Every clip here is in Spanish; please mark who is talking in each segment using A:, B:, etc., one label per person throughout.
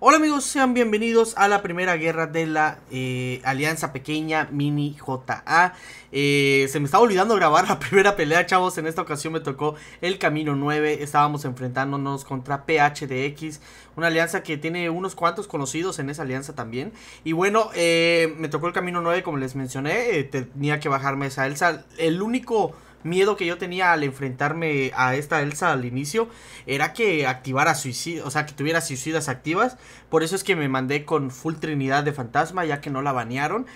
A: Hola amigos, sean bienvenidos a la primera guerra de la eh, Alianza Pequeña Mini JA. Eh, se me estaba olvidando grabar la primera pelea, chavos. En esta ocasión me tocó el Camino 9. Estábamos enfrentándonos contra PHDX, una alianza que tiene unos cuantos conocidos en esa alianza también. Y bueno, eh, me tocó el Camino 9, como les mencioné. tenía que bajarme esa Elsa. El único miedo que yo tenía al enfrentarme a esta Elsa al inicio era que activara suicidio, o sea, que tuviera suicidas activas. Por eso es que me mandé con full trinidad de fantasma, ya que no la banearon.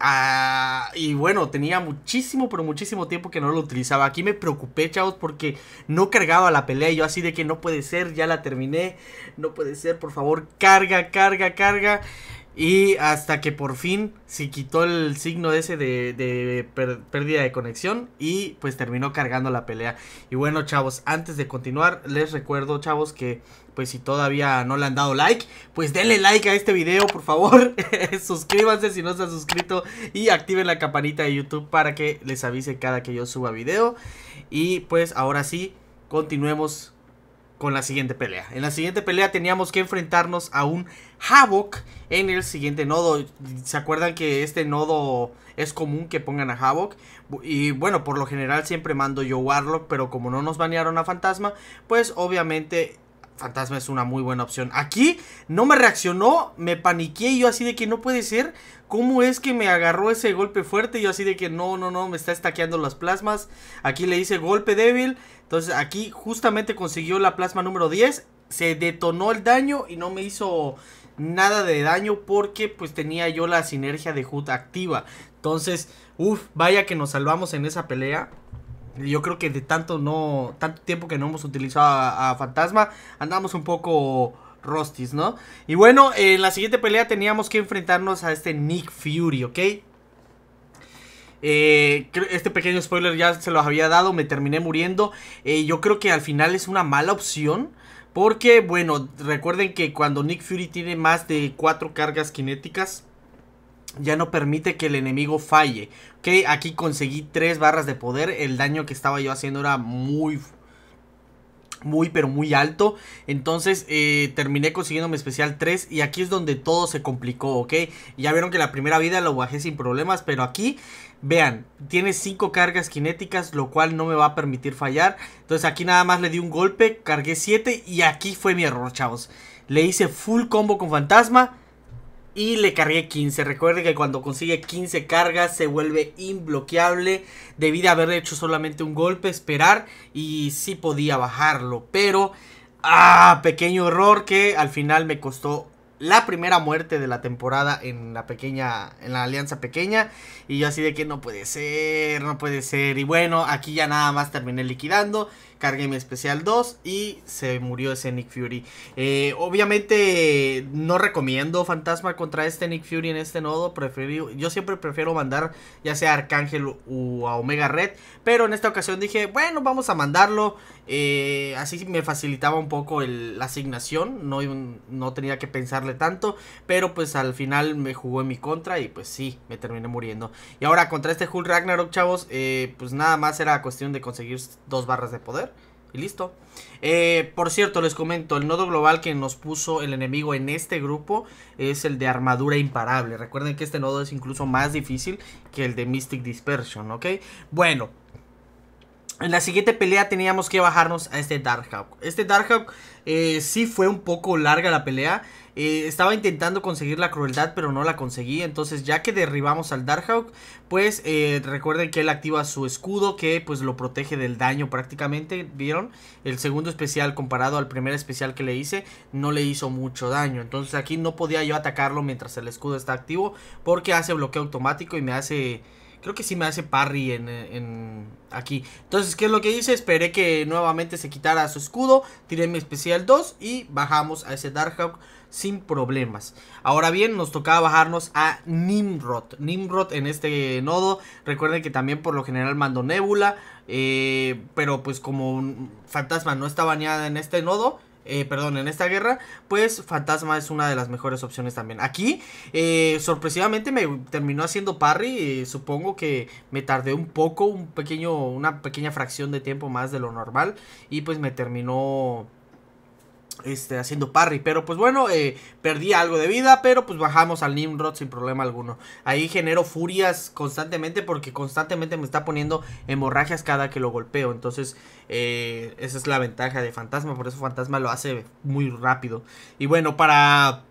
A: Ah, y bueno, tenía muchísimo, pero muchísimo tiempo que no lo utilizaba. Aquí me preocupé, chavos, porque no cargaba la pelea. Y yo así de que no puede ser, ya la terminé. No puede ser, por favor, carga, carga, carga. Y hasta que por fin se quitó el signo ese de, pérdida de conexión y pues terminó cargando la pelea. Y bueno chavos, antes de continuar les recuerdo chavos que pues si todavía no le han dado like, pues denle like a este video por favor. Suscríbanse si no se han suscrito y activen la campanita de YouTube para que les avise cada que yo suba video. Y pues ahora sí, continuemos con la siguiente pelea. En la siguiente pelea teníamos que enfrentarnos a un Havok en el siguiente nodo. ¿Se acuerdan que este nodo es común que pongan a Havok? Y bueno, por lo general siempre mando yo Warlock, pero como no nos banearon a Fantasma, pues obviamente Fantasma es una muy buena opción. Aquí no me reaccionó, me paniqué y yo así de que no puede ser. ¿Cómo es que me agarró ese golpe fuerte? Yo así de que no, no, no, me está estaqueando las plasmas. Aquí le hice golpe débil. Entonces aquí justamente consiguió la plasma número 10. Se detonó el daño y no me hizo nada de daño porque pues tenía yo la sinergia de HUD activa. Entonces, uff, vaya que nos salvamos en esa pelea yo creo que de tanto no tanto tiempo que no hemos utilizado a, Fantasma andamos un poco rostis, ¿no? Y bueno, en la siguiente pelea teníamos que enfrentarnos a este Nick Fury, ¿ok? Eh, este pequeño spoiler ya se los había dado, me terminé muriendo. Eh, yo creo que al final es una mala opción. Porque, bueno, recuerden que cuando Nick Fury tiene más de cuatro cargas cinéticas, ya no permite que el enemigo falle. Ok, aquí conseguí tres barras de poder. El daño que estaba yo haciendo era muy muy pero muy alto entonces eh, terminé consiguiendo mi especial 3 y aquí es donde todo se complicó ok ya vieron que la primera vida lo bajé sin problemas pero aquí vean tiene 5 cargas cinéticas lo cual no me va a permitir fallar entonces aquí nada más le di un golpe cargué 7 y aquí fue mi error chavos le hice full combo con fantasma y le cargué 15. Recuerde que cuando consigue 15 cargas se vuelve imbloqueable. Debí de haber hecho solamente un golpe, esperar y sí podía bajarlo. Pero, ah, pequeño error que al final me costó la primera muerte de la temporada en la pequeña, en la alianza pequeña. Y yo así de que no puede ser, no puede ser. Y bueno, aquí ya nada más terminé liquidando cargué mi Especial 2 y se murió ese Nick Fury. Eh, obviamente no recomiendo Fantasma contra este Nick Fury en este nodo. yo siempre prefiero mandar ya sea Arcángel o a Omega Red. Pero en esta ocasión dije, bueno, vamos a mandarlo. Eh, así me facilitaba un poco la asignación. No, no tenía que pensarle tanto. Pero pues al final me jugó en mi contra y pues sí, me terminé muriendo. Y ahora contra este Hulk Ragnarok, chavos, eh, pues nada más era cuestión de conseguir dos barras de poder. Y listo. Eh, por cierto, les comento, el nodo global que nos puso el enemigo en este grupo es el de armadura imparable. Recuerden que este nodo es incluso más difícil que el de Mystic Dispersion, ¿ok? Bueno, en la siguiente pelea teníamos que bajarnos a este Darkhawk. Este Darkhawk eh, sí fue un poco larga la pelea. Eh, estaba intentando conseguir la crueldad, pero no la conseguí. Entonces, ya que derribamos al Darkhawk, pues eh, recuerden que él activa su escudo, que pues lo protege del daño prácticamente. ¿Vieron? El segundo especial comparado al primer especial que le hice, no le hizo mucho daño. Entonces, aquí no podía yo atacarlo mientras el escudo está activo, porque hace bloqueo automático y me hace... Creo que sí me hace parry en, aquí. Entonces, ¿qué es lo que hice? Esperé que nuevamente se quitara su escudo. Tiré mi especial 2 y bajamos a ese Darkhawk sin problemas. Ahora bien, nos tocaba bajarnos a Nimrod. Nimrod en este nodo. Recuerden que también por lo general mando Nebula. Eh, pero pues como un fantasma no está bañada en este nodo eh, perdón, en esta guerra, pues Fantasma es una de las mejores opciones también. Aquí, eh, sorpresivamente me terminó haciendo parry, eh, supongo que me tardé un poco, un pequeño, una pequeña fracción de tiempo más de lo normal, y pues me terminó este, haciendo parry. Pero pues bueno, eh, perdí algo de vida, pero pues bajamos al Nimrod sin problema alguno. Ahí genero furias constantemente porque constantemente me está poniendo hemorragias cada que lo golpeo. Entonces, eh, esa es la ventaja de Fantasma, por eso Fantasma lo hace muy rápido. Y bueno, para...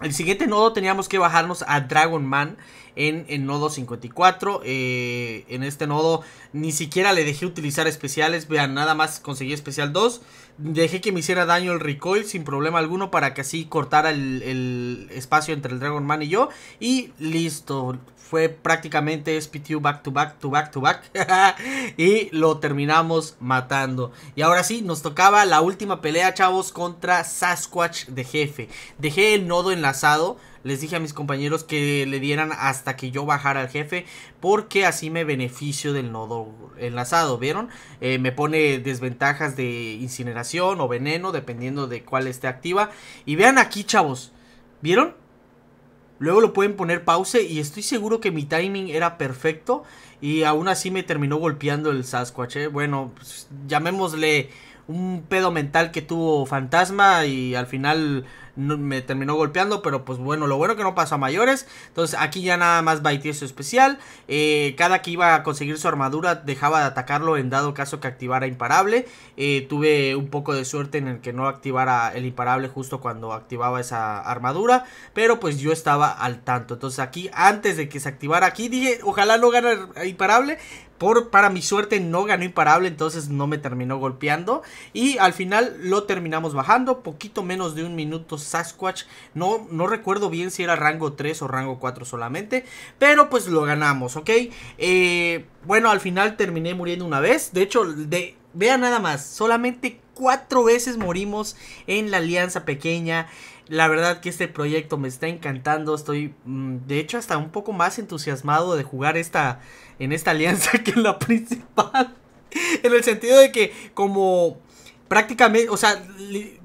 A: El siguiente nodo teníamos que bajarnos a Dragon Man en, en nodo 54. Eh, en este nodo ni siquiera le dejé utilizar especiales. Vean, nada más conseguí especial 2. Dejé que me hiciera daño el recoil sin problema alguno para que así cortara el, espacio entre el Dragon Man y yo. Y listo, fue prácticamente SPTU back to back to back to back. y lo terminamos matando. Y ahora sí, nos tocaba la última pelea, chavos, contra Sasquatch de jefe. Dejé el nodo enlazado les dije a mis compañeros que le dieran hasta que yo bajara al jefe, porque así me beneficio del nodo enlazado, ¿vieron? Eh, me pone desventajas de incineración o veneno, dependiendo de cuál esté activa. Y vean aquí, chavos, ¿vieron? Luego lo pueden poner pause y estoy seguro que mi timing era perfecto y aún así me terminó golpeando el Sasquatch. ¿eh? Bueno, pues, llamémosle un pedo mental que tuvo Fantasma y al final me terminó golpeando, pero pues bueno, lo bueno que no pasó a mayores. Entonces aquí ya nada más Baitier su especial. Eh, cada que iba a conseguir su armadura dejaba de atacarlo en dado caso que activara imparable. Eh, tuve un poco de suerte en el que no activara el imparable justo cuando activaba esa armadura, pero pues yo estaba al tanto. Entonces aquí antes de que se activara aquí dije, ojalá no gane imparable, para mi suerte no ganó imparable, entonces no me terminó golpeando. Y al final lo terminamos bajando, poquito menos de un minuto Sasquatch. No, no recuerdo bien si era rango 3 o rango 4 solamente, pero pues lo ganamos, ¿ok? Eh, bueno, al final terminé muriendo una vez. De hecho, de, vea nada más, solamente cuatro veces morimos en la alianza pequeña. La verdad que este proyecto me está encantando. Estoy, mm, de hecho, hasta un poco más entusiasmado de jugar esta, en esta alianza que en la principal. en el sentido de que como prácticamente, o sea,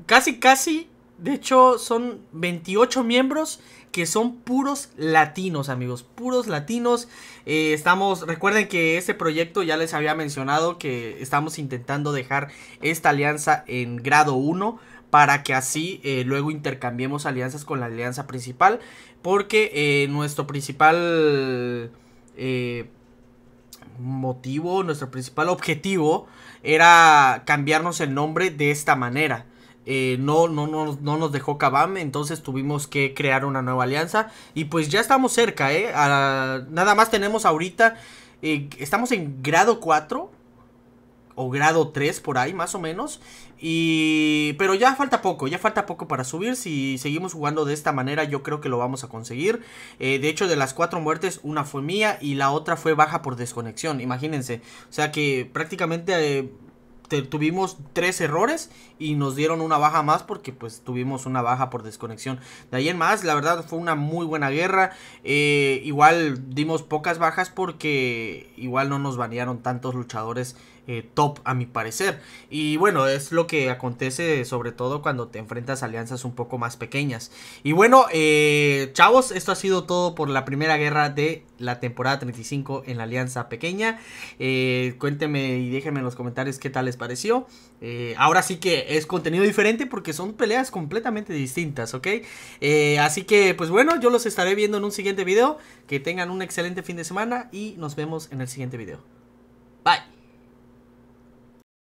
A: casi, casi de hecho, son 28 miembros que son puros latinos, amigos. Puros latinos. Eh, estamos, recuerden que este proyecto ya les había mencionado que estamos intentando dejar esta alianza en grado 1 para que así eh, luego intercambiemos alianzas con la alianza principal. Porque eh, nuestro principal motivo, nuestro principal objetivo era cambiarnos el nombre de esta manera. Eh, no, no, no, nos dejó Kabam, entonces tuvimos que crear una nueva alianza y pues ya estamos cerca, ¿eh? nada más tenemos ahorita, eh, estamos en grado 4 o grado 3 por ahí más o menos y pero ya falta poco ya falta poco para subir si seguimos jugando de esta manera yo creo que lo vamos a conseguir eh, de hecho de las cuatro muertes una fue mía y la otra fue baja por desconexión imagínense o sea que prácticamente tuvimos tres errores y nos dieron una baja más porque pues tuvimos una baja por desconexión. De ahí en más, la verdad fue una muy buena guerra. Eh, igual dimos pocas bajas porque igual no nos banearon tantos luchadores eh, top a mi parecer. Y bueno, es lo que acontece sobre todo cuando te enfrentas a alianzas un poco más pequeñas. Y bueno, eh, chavos, esto ha sido todo por la primera guerra de la temporada 35 en la Alianza Pequeña. Eh, cuénteme cuéntenme y déjenme en los comentarios qué tal les pareció. Eh, ahora sí que es contenido diferente porque son peleas completamente distintas, ¿ok? Eh, así que, pues bueno, yo los estaré viendo en un siguiente video. Que tengan un excelente fin de semana y nos vemos en el siguiente video. Bye.